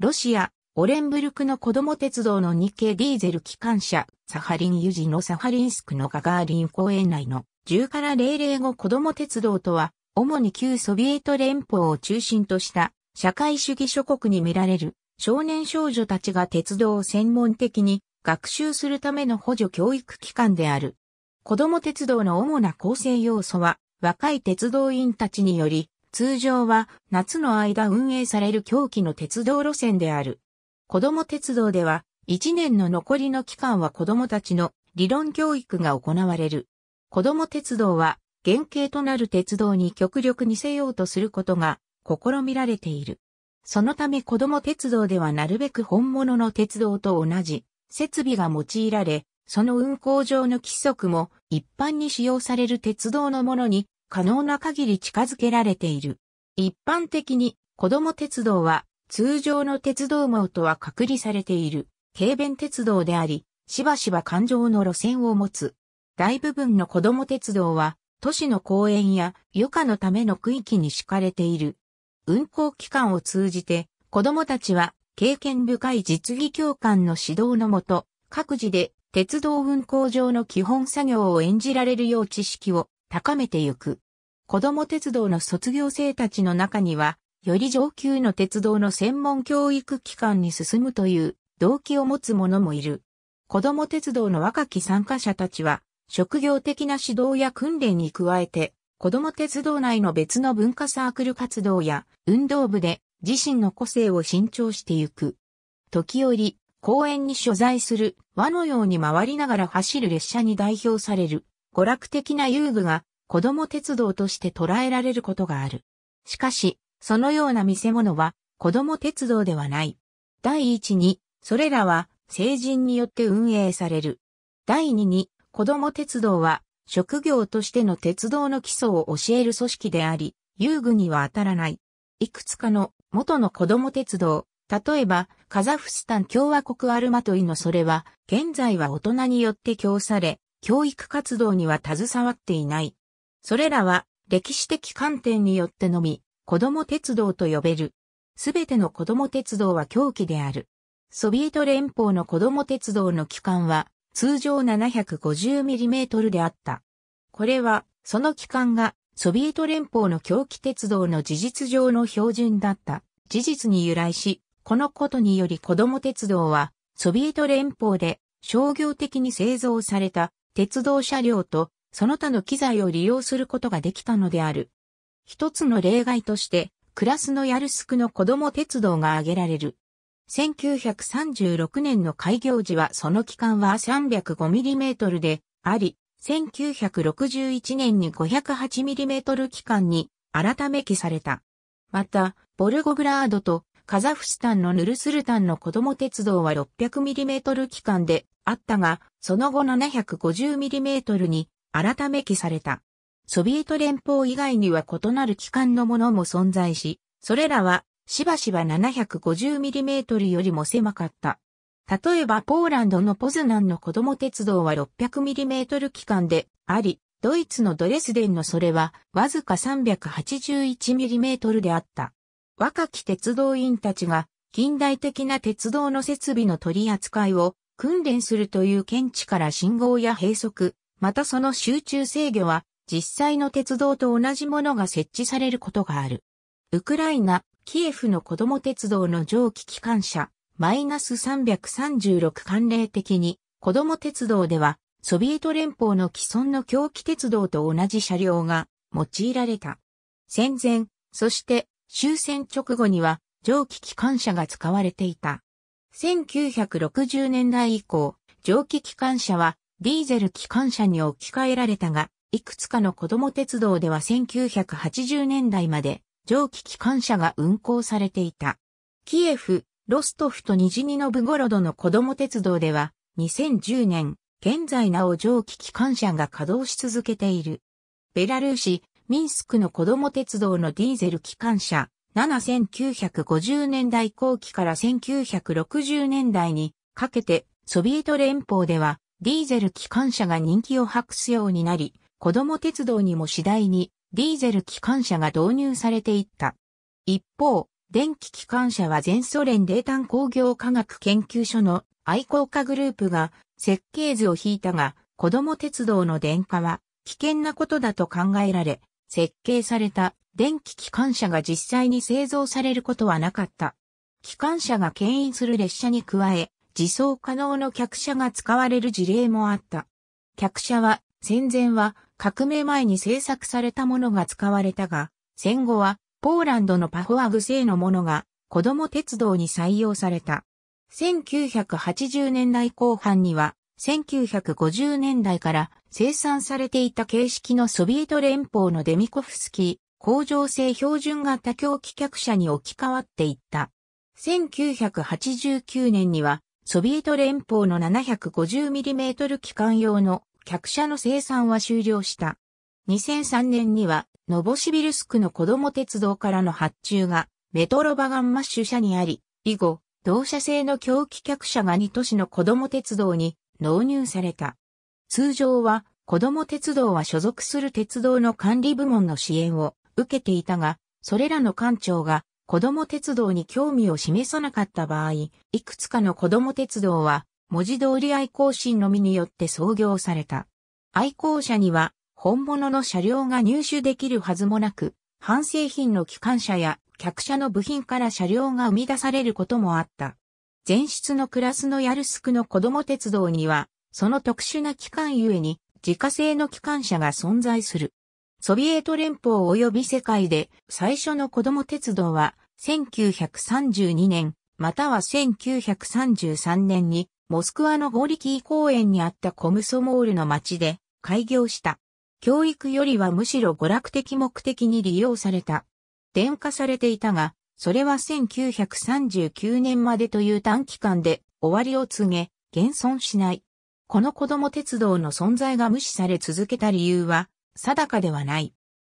ロシア、オレンブルクの子供鉄道の日系ディーゼル機関車、サハリンユジのサハリンスクのガガーリン公園内の10から0 0後子供鉄道とは、主に旧ソビエト連邦を中心とした社会主義諸国に見られる少年少女たちが鉄道を専門的に学習するための補助教育機関である。子供鉄道の主な構成要素は若い鉄道員たちにより通常は夏の間運営される狂気の鉄道路線である。子供鉄道では1年の残りの期間は子供たちの理論教育が行われる。子供鉄道は原型となる鉄道に極力似せようとすることが試みられている。そのため子供鉄道ではなるべく本物の鉄道と同じ設備が用いられ、その運行上の規則も一般に使用される鉄道のものに可能な限り近づけられている。一般的に子供鉄道は通常の鉄道網とは隔離されている軽便鉄道であり、しばしば環状の路線を持つ。大部分の子供鉄道は都市の公園や余暇のための区域に敷かれている。運行期間を通じて子供たちは経験深い実技教官の指導のもと、各自で鉄道運行上の基本作業を演じられるよう知識を高めてゆく。子供鉄道の卒業生たちの中には、より上級の鉄道の専門教育機関に進むという動機を持つ者もいる。子供鉄道の若き参加者たちは、職業的な指導や訓練に加えて、子供鉄道内の別の文化サークル活動や運動部で自身の個性を伸長してゆく。時折、公園に所在する輪のように回りながら走る列車に代表される娯楽的な遊具が子供鉄道として捉えられることがある。しかし、そのような見せ物は子供鉄道ではない。第一に、それらは成人によって運営される。第二に、子供鉄道は職業としての鉄道の基礎を教える組織であり、遊具には当たらない。いくつかの元の子供鉄道、例えば、カザフスタン共和国アルマトイのそれは、現在は大人によって供され、教育活動には携わっていない。それらは歴史的観点によってのみ、子供鉄道と呼べる。すべての子供鉄道は狂気である。ソビエト連邦の子供鉄道の機関は通常 750mm であった。これは、その機関がソビエト連邦の狂気鉄道の事実上の標準だった事実に由来し、このことにより子供鉄道はソビエト連邦で商業的に製造された鉄道車両とその他の機材を利用することができたのである。一つの例外として、クラスのヤルスクの子供鉄道が挙げられる。1936年の開業時はその期間は 305mm であり、1961年に 508mm 期間に改め記された。また、ボルゴグラードとカザフスタンのヌルスルタンの子供鉄道は 600mm 機関であったが、その後 750mm に改め記された。ソビエト連邦以外には異なる機関のものも存在し、それらはしばしば 750mm よりも狭かった。例えばポーランドのポズナンの子供鉄道は 600mm 機関であり、ドイツのドレスデンのそれはわずか 381mm であった。若き鉄道員たちが近代的な鉄道の設備の取り扱いを訓練するという見地から信号や閉塞、またその集中制御は実際の鉄道と同じものが設置されることがある。ウクライナ、キエフの子供鉄道の蒸気機関車、マイナス336慣例的に、子供鉄道では、ソビエト連邦の既存の狂気鉄道と同じ車両が用いられた。戦前、そして終戦直後には蒸気機関車が使われていた。1960年代以降、蒸気機関車はディーゼル機関車に置き換えられたが、いくつかの子供鉄道では1980年代まで蒸気機関車が運行されていた。キエフ、ロストフとニジニノブゴロドの子供鉄道では2010年、現在なお蒸気機関車が稼働し続けている。ベラルーシ、ミンスクの子供鉄道のディーゼル機関車、7950年代後期から1960年代にかけてソビエト連邦ではディーゼル機関車が人気を博すようになり、子供鉄道にも次第にディーゼル機関車が導入されていった。一方、電気機関車は全ソ連冷炭工業科学研究所の愛好家グループが設計図を引いたが、子供鉄道の電化は危険なことだと考えられ、設計された電気機関車が実際に製造されることはなかった。機関車が牽引する列車に加え、自走可能の客車が使われる事例もあった。客車は戦前は革命前に製作されたものが使われたが、戦後はポーランドのパフォアグ製のものが子供鉄道に採用された。1980年代後半には1950年代から生産されていた形式のソビエト連邦のデミコフスキー工場製標準型狂気客車に置き換わっていった。1989年にはソビエト連邦の 750mm 機関用の客車の生産は終了した。2003年にはノボシビルスクの子供鉄道からの発注がメトロバガンマッシュ車にあり、以後、同社製の狂気客車が2都市の子供鉄道に納入された。通常は、子供鉄道は所属する鉄道の管理部門の支援を受けていたが、それらの官庁が子供鉄道に興味を示さなかった場合、いくつかの子供鉄道は文字通り愛好心のみによって創業された。愛好者には本物の車両が入手できるはずもなく、半製品の機関車や客車の部品から車両が生み出されることもあった。前室のクラスのヤルスクの子供鉄道には、その特殊な機関ゆえに、自家製の機関車が存在する。ソビエト連邦及び世界で最初の子供鉄道は、1932年、または1933年に、モスクワのゴリキー公園にあったコムソモールの町で開業した。教育よりはむしろ娯楽的目的に利用された。電化されていたが、それは1939年までという短期間で終わりを告げ、現存しない。この子供鉄道の存在が無視され続けた理由は定かではない。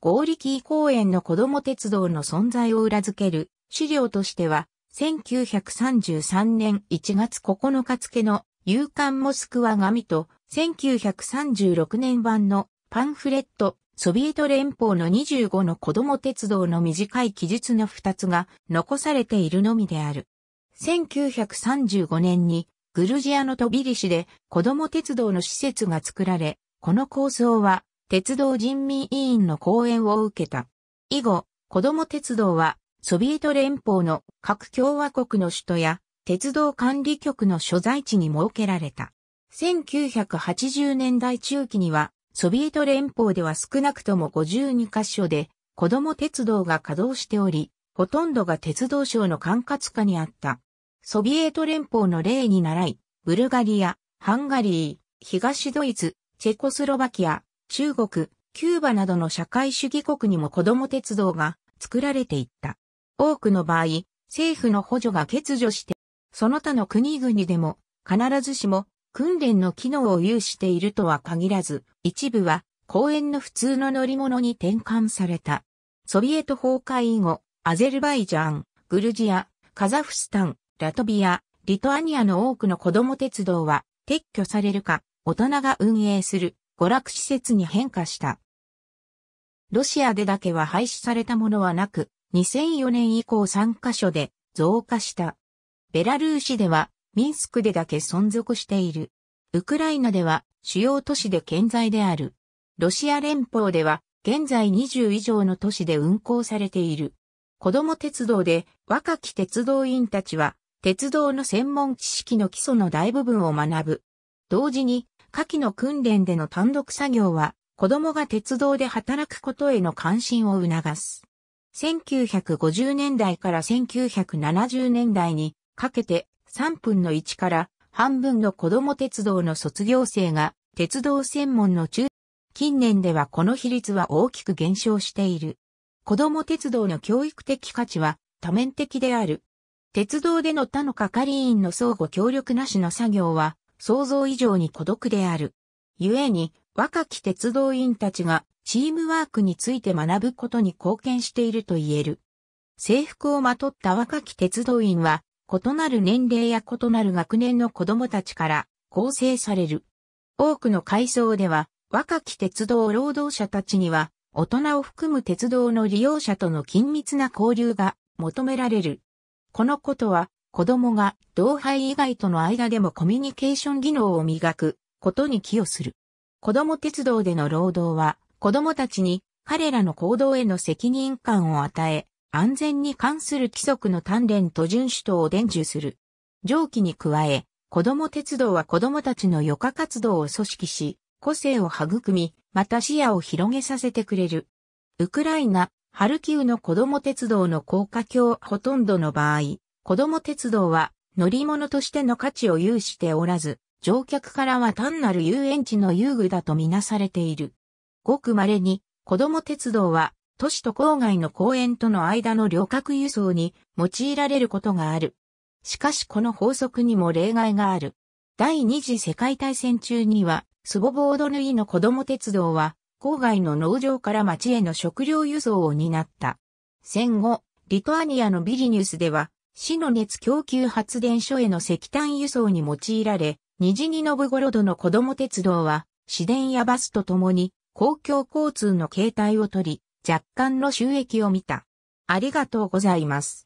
合力公園の子供鉄道の存在を裏付ける資料としては、1933年1月9日付の夕刊モスクワ紙と1936年版のパンフレットソビエト連邦の25の子供鉄道の短い記述の2つが残されているのみである。1935年にグルジアのトビリシで子供鉄道の施設が作られ、この構想は鉄道人民委員の講演を受けた。以後、子供鉄道はソビエト連邦の各共和国の首都や鉄道管理局の所在地に設けられた。1980年代中期にはソビエト連邦では少なくとも52カ所で子供鉄道が稼働しており、ほとんどが鉄道省の管轄下にあった。ソビエト連邦の例に倣い、ブルガリア、ハンガリー、東ドイツ、チェコスロバキア、中国、キューバなどの社会主義国にも子供鉄道が作られていった。多くの場合、政府の補助が欠如して、その他の国々でも必ずしも訓練の機能を有しているとは限らず、一部は公園の普通の乗り物に転換された。ソビエト崩壊以後、アゼルバイジャン、グルジア、カザフスタン、ラトビア、リトアニアの多くの子供鉄道は撤去されるか、大人が運営する娯楽施設に変化した。ロシアでだけは廃止されたものはなく、2004年以降3カ所で増加した。ベラルーシではミンスクでだけ存続している。ウクライナでは主要都市で健在である。ロシア連邦では現在20以上の都市で運行されている。子供鉄道で若き鉄道員たちは鉄道の専門知識の基礎の大部分を学ぶ。同時に下記の訓練での単独作業は子供が鉄道で働くことへの関心を促す。1950年代から1970年代にかけて3分の1から半分の子供鉄道の卒業生が鉄道専門の中、近年ではこの比率は大きく減少している。子供鉄道の教育的価値は多面的である。鉄道での他の係員の相互協力なしの作業は想像以上に孤独である。故に若き鉄道員たちがチームワークについて学ぶことに貢献していると言える。制服をまとった若き鉄道員は異なる年齢や異なる学年の子供たちから構成される。多くの階層では、若き鉄道労働者たちには、大人を含む鉄道の利用者との緊密な交流が求められる。このことは、子供が同輩以外との間でもコミュニケーション技能を磨くことに寄与する。子供鉄道での労働は、子供たちに彼らの行動への責任感を与え、安全に関する規則の鍛錬と遵守等を伝授する。上記に加え、子ども鉄道は子どもたちの余暇活動を組織し、個性を育み、また視野を広げさせてくれる。ウクライナ、ハルキウの子ども鉄道の高架橋ほとんどの場合、子ども鉄道は乗り物としての価値を有しておらず、乗客からは単なる遊園地の遊具だとみなされている。ごく稀に、子ども鉄道は都市と郊外の公園との間の旅客輸送に用いられることがある。しかしこの法則にも例外がある。第二次世界大戦中には、スボボードヌイの子供鉄道は、郊外の農場から町への食料輸送を担った。戦後、リトアニアのビリニュースでは、市の熱供給発電所への石炭輸送に用いられ、ニジニノブゴロドの子供鉄道は、市電やバスとともに公共交通の形態を取り、若干の収益を見た。ありがとうございます。